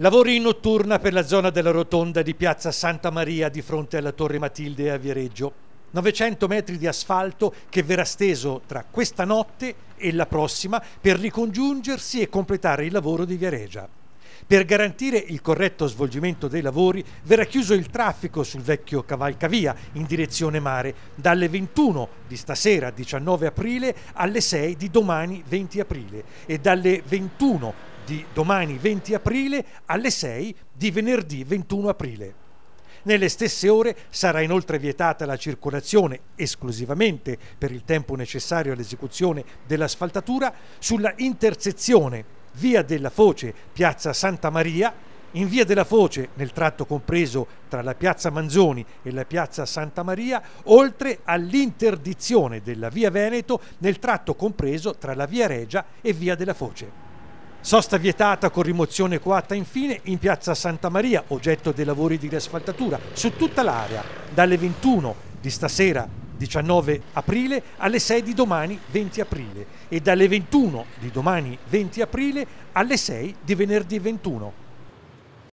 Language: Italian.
Lavori in notturna per la zona della rotonda di piazza Santa Maria di fronte alla Torre Matilde a Viareggio. 900 metri di asfalto che verrà steso tra questa notte e la prossima per ricongiungersi e completare il lavoro di Viareggia. Per garantire il corretto svolgimento dei lavori verrà chiuso il traffico sul vecchio cavalcavia in direzione mare dalle 21 di stasera 19 aprile alle 6 di domani 20 aprile e dalle 21 di domani 20 aprile alle 6 di venerdì 21 aprile. Nelle stesse ore sarà inoltre vietata la circolazione, esclusivamente per il tempo necessario all'esecuzione dell'asfaltatura, sulla intersezione Via della Foce, Piazza Santa Maria, in Via della Foce, nel tratto compreso tra la Piazza Manzoni e la Piazza Santa Maria, oltre all'interdizione della Via Veneto nel tratto compreso tra la Via Regia e Via della Foce. Sosta vietata con rimozione coatta infine in piazza Santa Maria, oggetto dei lavori di riasfaltatura, su tutta l'area, dalle 21 di stasera 19 aprile alle 6 di domani 20 aprile e dalle 21 di domani 20 aprile alle 6 di venerdì 21.